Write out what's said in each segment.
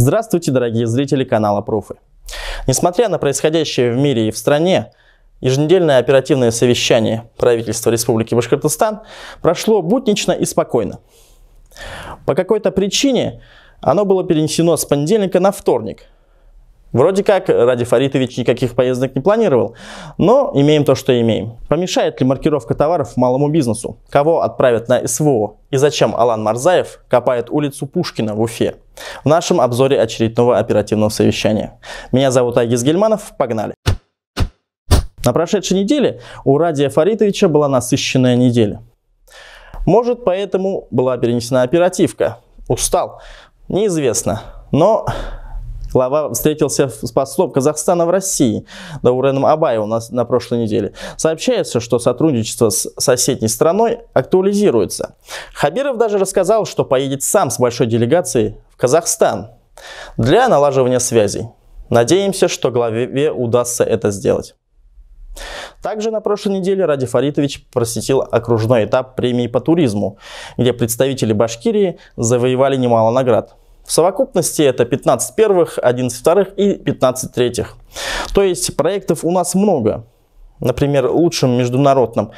Здравствуйте, дорогие зрители канала Пруфы. Несмотря на происходящее в мире и в стране, еженедельное оперативное совещание правительства Республики Башкортостан прошло буднично и спокойно. По какой-то причине оно было перенесено с понедельника на вторник – Вроде как Ради Фаритович никаких поездок не планировал, но имеем то, что имеем. Помешает ли маркировка товаров малому бизнесу? Кого отправят на СВО? И зачем Алан Марзаев копает улицу Пушкина в Уфе? В нашем обзоре очередного оперативного совещания. Меня зовут Агиз Гельманов, погнали! На прошедшей неделе у Радия Фаритовича была насыщенная неделя. Может, поэтому была перенесена оперативка. Устал? Неизвестно. Но Глава встретился с послом Казахстана в России Дауреном Абаевым на, на прошлой неделе. Сообщается, что сотрудничество с соседней страной актуализируется. Хабиров даже рассказал, что поедет сам с большой делегацией в Казахстан для налаживания связей. Надеемся, что главе удастся это сделать. Также на прошлой неделе Ради Фаритович просветил окружной этап премии по туризму, где представители Башкирии завоевали немало наград. В совокупности это 15 первых, 11 вторых и 15 третьих. То есть проектов у нас много. Например, лучшим международным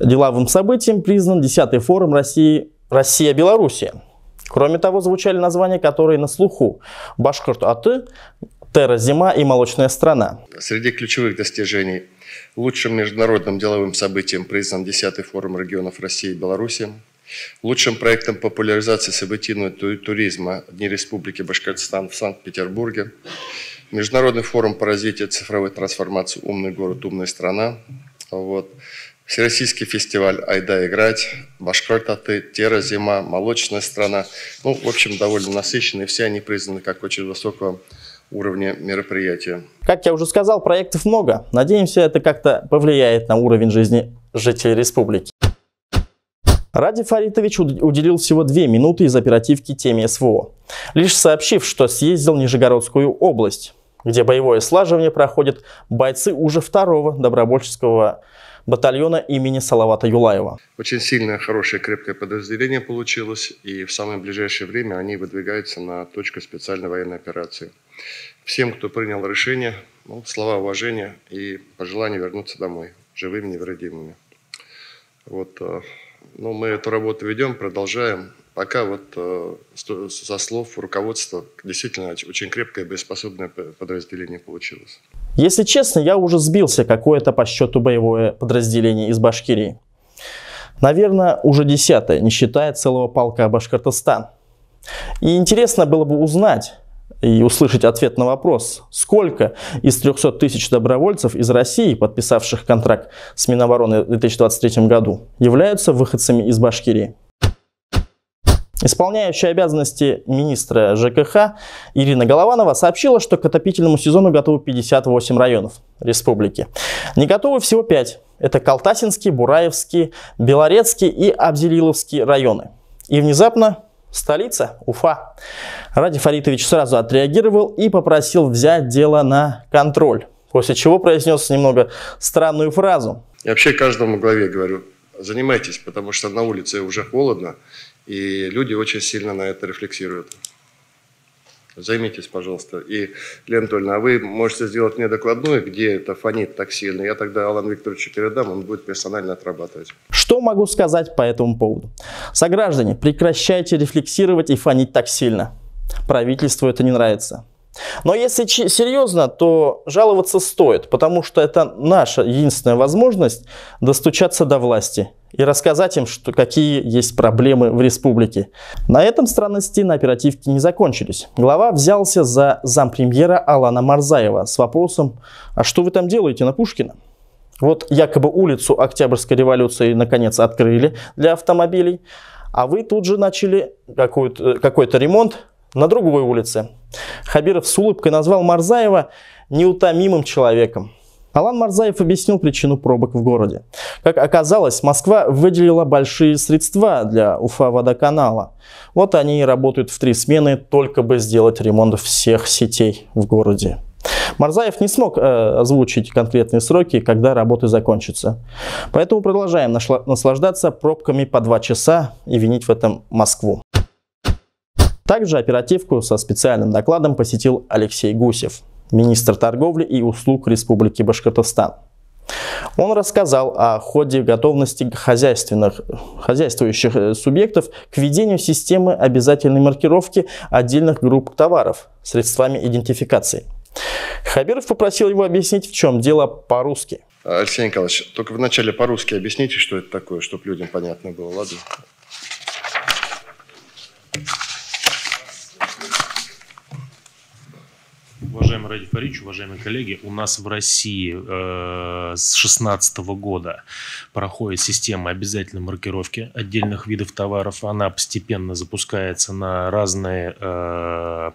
деловым событием признан 10-й форум России «Россия-Белоруссия». Кроме того, звучали названия, которые на слуху. Башкорт Аты, Терра Зима и Молочная страна. Среди ключевых достижений лучшим международным деловым событием признан 10-й форум регионов России и Беларуси, Лучшим проектом популяризации событийного туризма Дни Республики Башкортостан в Санкт-Петербурге, Международный форум по развитию цифровой трансформации «Умный город, умная страна», вот, Всероссийский фестиваль «Айда играть», «Башкортаты», «Тера зима», «Молочная страна». Ну, в общем, довольно насыщенные. Все они признаны как очень высокого уровня мероприятия. Как я уже сказал, проектов много. Надеемся, это как-то повлияет на уровень жизни жителей республики. Ради Фаритович уделил всего две минуты из оперативки теме СВО, лишь сообщив, что съездил в Нижегородскую область, где боевое слаживание проходят бойцы уже второго добровольческого батальона имени Салавата Юлаева. Очень сильное, хорошее, крепкое подразделение получилось, и в самое ближайшее время они выдвигаются на точку специальной военной операции. Всем, кто принял решение, ну, слова уважения и пожелания вернуться домой живыми, невредимыми. Вот э, но ну, мы эту работу ведем, продолжаем. Пока вот э, со слов руководства действительно очень крепкое боеспособное подразделение получилось. Если честно, я уже сбился какое-то по счету боевое подразделение из Башкирии. Наверное, уже десятое, не считая целого полка Башкортостан. И интересно было бы узнать, и услышать ответ на вопрос, сколько из 300 тысяч добровольцев из России, подписавших контракт с Минобороны в 2023 году, являются выходцами из Башкирии. Исполняющая обязанности министра ЖКХ Ирина Голованова сообщила, что к отопительному сезону готовы 58 районов республики. Не готовы всего 5. Это Калтасинский, Бураевский, Белорецкий и Абзелиловский районы. И внезапно Столица – Уфа. Ради Фаритович сразу отреагировал и попросил взять дело на контроль, после чего произнес немного странную фразу. Я вообще каждому главе говорю, занимайтесь, потому что на улице уже холодно, и люди очень сильно на это рефлексируют. Займитесь, пожалуйста. И, Лена Анатольевна, а вы можете сделать мне докладную, где это фонит так сильно. Я тогда Алан Викторовичу передам, он будет персонально отрабатывать. Что могу сказать по этому поводу? Сограждане, прекращайте рефлексировать и фонить так сильно. Правительству это не нравится. Но если серьезно, то жаловаться стоит, потому что это наша единственная возможность достучаться до власти и рассказать им, что, какие есть проблемы в республике. На этом странности на оперативке не закончились. Глава взялся за зампремьера Алана Марзаева с вопросом «А что вы там делаете на Пушкина?» Вот якобы улицу Октябрьской революции наконец открыли для автомобилей, а вы тут же начали какой-то ремонт на другой улице. Хабиров с улыбкой назвал Марзаева неутомимым человеком. Алан Марзаев объяснил причину пробок в городе. Как оказалось, Москва выделила большие средства для Уфа-водоканала. Вот они и работают в три смены, только бы сделать ремонт всех сетей в городе. Марзаев не смог э, озвучить конкретные сроки, когда работы закончатся. Поэтому продолжаем наслаждаться пробками по два часа и винить в этом Москву. Также оперативку со специальным докладом посетил Алексей Гусев министр торговли и услуг Республики Башкортостан. Он рассказал о ходе готовности хозяйственных, хозяйствующих э, субъектов к введению системы обязательной маркировки отдельных групп товаров средствами идентификации. Хабиров попросил его объяснить, в чем дело по-русски. Алексей Николаевич, только вначале по-русски объясните, что это такое, чтобы людям понятно было, ладно? Уважаемый Ради Фарич, уважаемые коллеги, у нас в России э, с 2016 года проходит система обязательной маркировки отдельных видов товаров. Она постепенно запускается на разные э,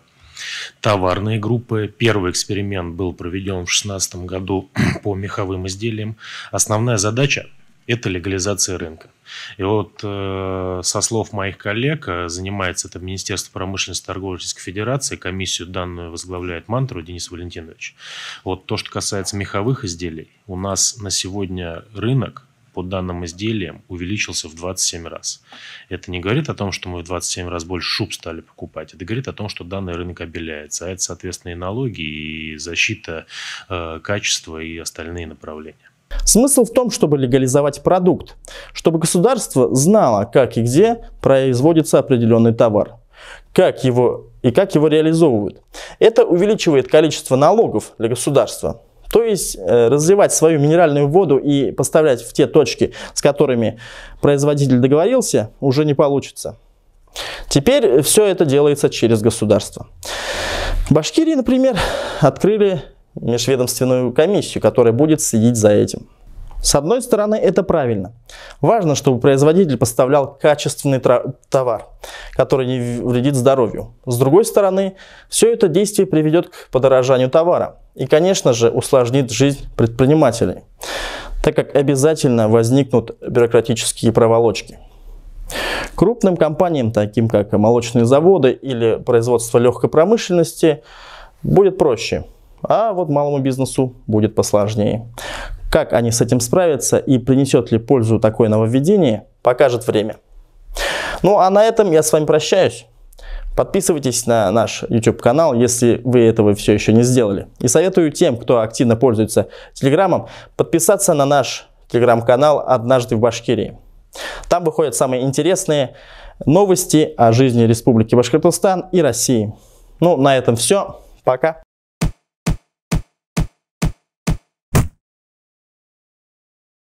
товарные группы. Первый эксперимент был проведен в 2016 году по меховым изделиям. Основная задача – это легализация рынка. И вот э, со слов моих коллег, э, занимается это Министерство промышленности и торговли Российской Федерации, комиссию данную возглавляет Мантру Денис Валентинович. Вот то, что касается меховых изделий, у нас на сегодня рынок по данным изделиям увеличился в 27 раз. Это не говорит о том, что мы в 27 раз больше шуб стали покупать. Это говорит о том, что данный рынок обеляется. А это, соответственно, и налоги, и защита э, качества, и остальные направления. Смысл в том, чтобы легализовать продукт, чтобы государство знало, как и где производится определенный товар, как его и как его реализовывают. Это увеличивает количество налогов для государства. То есть э, развивать свою минеральную воду и поставлять в те точки, с которыми производитель договорился, уже не получится. Теперь все это делается через государство. В Башкирии, например, открыли межведомственную комиссию, которая будет следить за этим. С одной стороны, это правильно. Важно, чтобы производитель поставлял качественный товар, который не вредит здоровью. С другой стороны, все это действие приведет к подорожанию товара и, конечно же, усложнит жизнь предпринимателей, так как обязательно возникнут бюрократические проволочки. Крупным компаниям, таким как молочные заводы или производство легкой промышленности, будет проще – а вот малому бизнесу будет посложнее. Как они с этим справятся и принесет ли пользу такое нововведение, покажет время. Ну а на этом я с вами прощаюсь. Подписывайтесь на наш YouTube канал, если вы этого все еще не сделали. И советую тем, кто активно пользуется Телеграмом, подписаться на наш Телеграм-канал «Однажды в Башкирии». Там выходят самые интересные новости о жизни Республики Башкортостан и России. Ну, на этом все. Пока.